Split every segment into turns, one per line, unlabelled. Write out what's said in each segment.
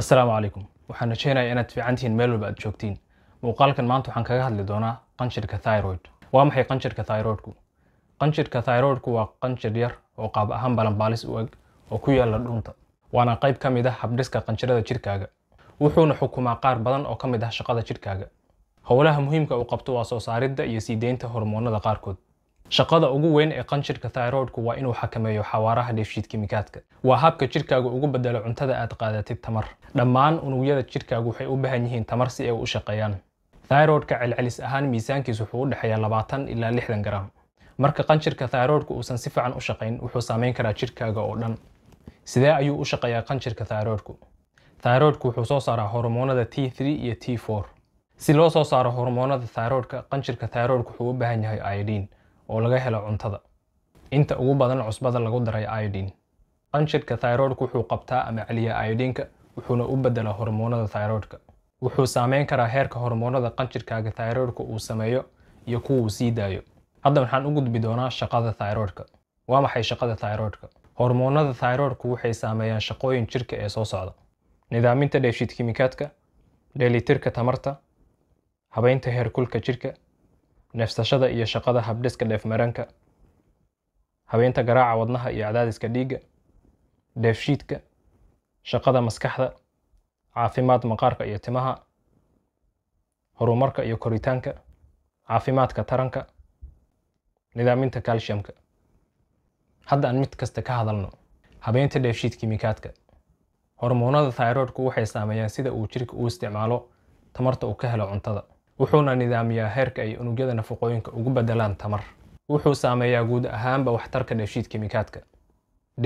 assalaamu calaykum waxaan rajeynayaa inaad fiicantihiin meel walba aad joogtiin muuqaalkan maanta waxaan kaga hadli doonaa qanjirka thyroid waa maxay qanjirka thyroidku qanjirhka thyroidku waa qanjir yar oo qaab ahaan balanbaalis u eg oo ku yaalla dhuunta waana qayb ka mid ah habdhiska qanjirada jirkaaga wuxuuna xukumaa qaar badan oo ka mid ah shaqada jidhkaaga howlaha muhiimka uu qabto waa soo saaridda iyo sii deynta hormoonnada qaarkood shaqada ugu weyn ee qanjirka thyroidku waa inuu xakameeyo xawaaraha dheefshiid kimikaadka waa habka jirkaagu ugu bedelo cuntada aad qaadatid tamar dhammaan unugyada jirkaagu waxay u baahan yihiin tamar si ay u shaqeeyaan thyroidka celcelis ahaan miisaankiis wuxuu u dhexeeyaa labaatan ilaa lixdan garaam marka qanjirka thyroidku uusan si fiican u shaqayn wuxuu saameyn karaa jirkaaga oo dhan sidee ayuu u shaqeeyaa qanjirka thyroidku thyroidku wuxuu soo saaraa hormoonada t3 iyo t4 si loo soo saaro hormoonada thyroidka qanjirka thyroidku wuxuu u baahan yahay iodine oo laga helo cuntada inta ugu badan cusbada lagu daray iodin qanjidhka thyroidka wuxuu qabtaa ama celiyaa iodinka wuxuuna u beddelaa hormoonada thyroidhka wuxuu saameyn karaa heerka hormoonada qanjirkaaga thyroidhka uu sameeyo iyo kuwa uu sii daayo hadda waxaan u gudbi doonaa shaqada thyroidhka waa maxay shaqada thyroidhka hormoonada thyroidhku waxay saameeyaan shaqooyin jirka ee soo socda nidaaminta dheefshiid kiimikaadka dheelitirka tamarta habaynta heerkulka jirka neefsashada iyo shaqada habdhiska dheefmaranka habeynta garaaca wadnaha iyo cadaadiska dhiigga dheefshiidka shaqada maskaxda caafimaad maqaarka iyo timaha horumarka iyo koritaanka caafimaadka taranka nidaaminta calciumka hadda aan mid kasta ka hadalno habeynta dheefshiid kimikaadka hormoonada thyroidku waxay saameeyaan sida uu jirka u isticmaalo tamarta uu ka helo cuntada wuxuuna nidaamiyaa heerka ay unugyada nafaqooyinka ugu beddelaan tamar wuxuu saameeyaa guud ahaanba waxtarka dheefshiid kimikaadka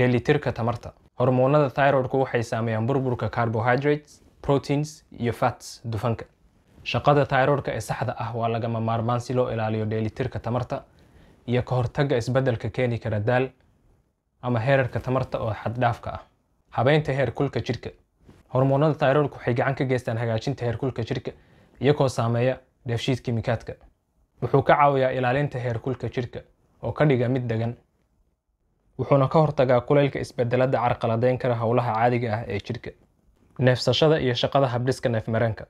dheelitirka tamarta hormoonada thyrodku waxay saameeyaan burburka carbohydrates proteins iyo fats dufanka shaqada thyrodka ee saxda ah waa lagama maarmaan si loo ilaaliyo dheelitirka tamarta iyo ka hortagga isbeddelka keeni kara daal ama heerarka tamarta oo xaddhaafka ah habeynta heerkulka jidhka hormoonada thyrodku waxay gacan ka geystaan hagaajinta heerkulka jirka iyagoo saameeya dheefshiid kimikaadka wuxuu ka caawiyaa ilaalinta heerkulka jidhka oo ka dhiga mid degan wuxuuna ka hortagaa kulaylka isbedelada carqaladayn kara howlaha caadiga ah ee jidhka neefsashada iyo shaqada habdhiska neefmareenka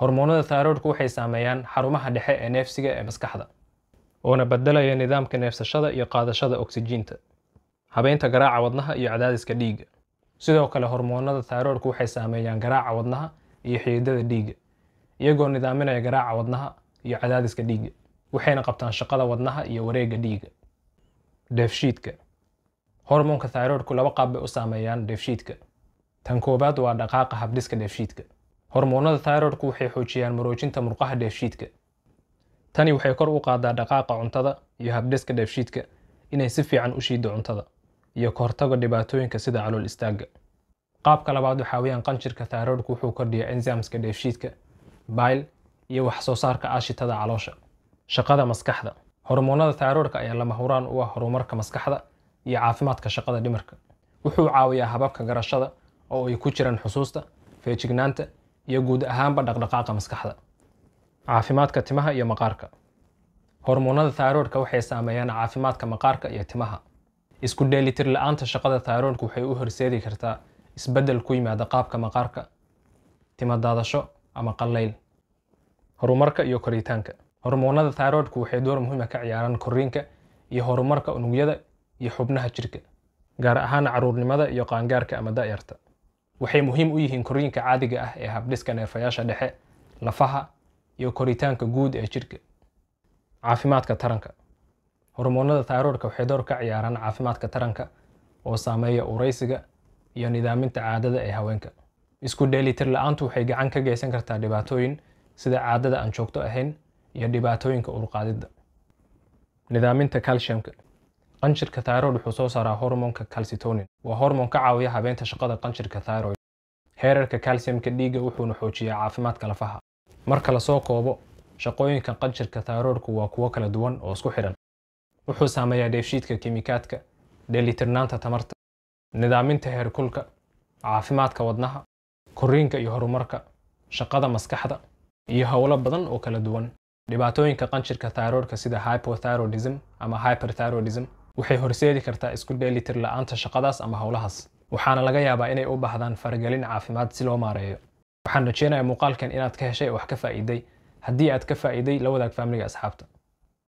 hormoonada taaroodhku waxay saameeyaan xarumaha dhexe ee neefsiga ee maskaxda oona bedelaya nidaamka neefsashada iyo qaadashada oksijiinta habeynta garaaca wadnaha iyo cadaadiska dhiigga sidoo kale hormoonada taaroodhku waxay saameeyaan garaaca wadnaha iyo xiidada dhiigga iyagoo nidaaminaya garaaca wadnaha iyo cadaadiska dhiigga waxayna qabtaan shaqada wadnaha iyo wareegga dhiigga dheefshiidka hormoonka thyroidku laba qaab bay u saameeyaan deefshiidka tan koowaad waa dhaqaaqa habdhiska dheefshiidka hormoonada thyroidku waxay xoojiyaan maroojinta murqaha dheefshiidka tani waxay kor u qaadaa dhaqaaqa cuntada iyo habdhiska dheefshiidka inay si fiican u shiiddo cuntada iyo ka hortaga dhibaatooyinka sida calool istaagga qaabka labaad waxaa weeyaan qanjirka thyroidku wuxuu kordhiyaa enzymska dheefshiidka bayl iyo wax soo saarka aashitada caloosha shaqada maskaxda hormoonnada tayroodhka ayaa lama huraan u ah horumarka maskaxda iyo caafimaadka shaqada dhimarka wuxuu caawiyaa hababka garashada oo ay ku jiraan xusuusta feejignaanta iyo guud ahaanba dhaqdhaqaaqa maskaxda caafimaadka timaha iyo maqaarka hormoonnada tayroodhka waxay saameeyaan caafimaadka maqaarka iyo timaha isku dheelitir la-aanta shaqada tayroodhku waxay u horseedi kartaa isbeddel ku yimaada qaabka maqaarka timo daadasho ama qallayl horumarka iyo koritaanka hormoonada taaroodhku waxay door muhiima ah ka ciyaaraan koriinka iyo horumarka unugyada iyo xubnaha jirka gaar ahaan caruurnimada iyo qaangaarka ama da'yarta waxay muhiim u yihiin koriinka caadiga ah ee habdhiska neerfayaasha dhexe lafaha iyo koritaanka guud ee jirka caafimaadka taranka hormoonada taaroodhka waxay door ka ciyaaraan caafimaadka taranka oo saameeya ureysiga iyo nidaaminta caadada ee haweenka isku dheelitir la-aantu waxay gacan ka geysan kartaa dhibaatooyin sida caadada aan joogto ahayn iyo dhibaatooyinka urqaadidda nidaaminta calciumka qanjirka thyroid wuxuu soo saaraa hormoonka calcitonin waa hormoon ka caawiya habeenta shaqada qanjirka thyroid heerarka calciumka dhiigga wuxuuna xoojiyaa caafimaadka lafaha marka lasoo koobo shaqooyinka qanjirka thyroidku waa kuwo kala duwan oo isku xidhan wuxuu saameeyaa dheefshiidka kimikaadka dheelitirnaanta tamarta nidaaminta heerkulka caafimaadka wadnaha korriinka iyo horumarka shaqada maskaxda iyo howlo badan oo kala duwan dhibaatooyinka qanjirka thyroodka sida hypothyroidism ama hyperthyroidism waxay horseedi kartaa isku dheelitir la-aanta shaqadaas ama howlahaas waxaana laga yaabaa inay u baahdaan faragelin caafimaad si loo maareeyo waxaan rajeynayaa muuqaalkan inaad ka heshay wax ka faa'iiday haddii aad ka faa'iiday la wadaag faamiliga asxaabta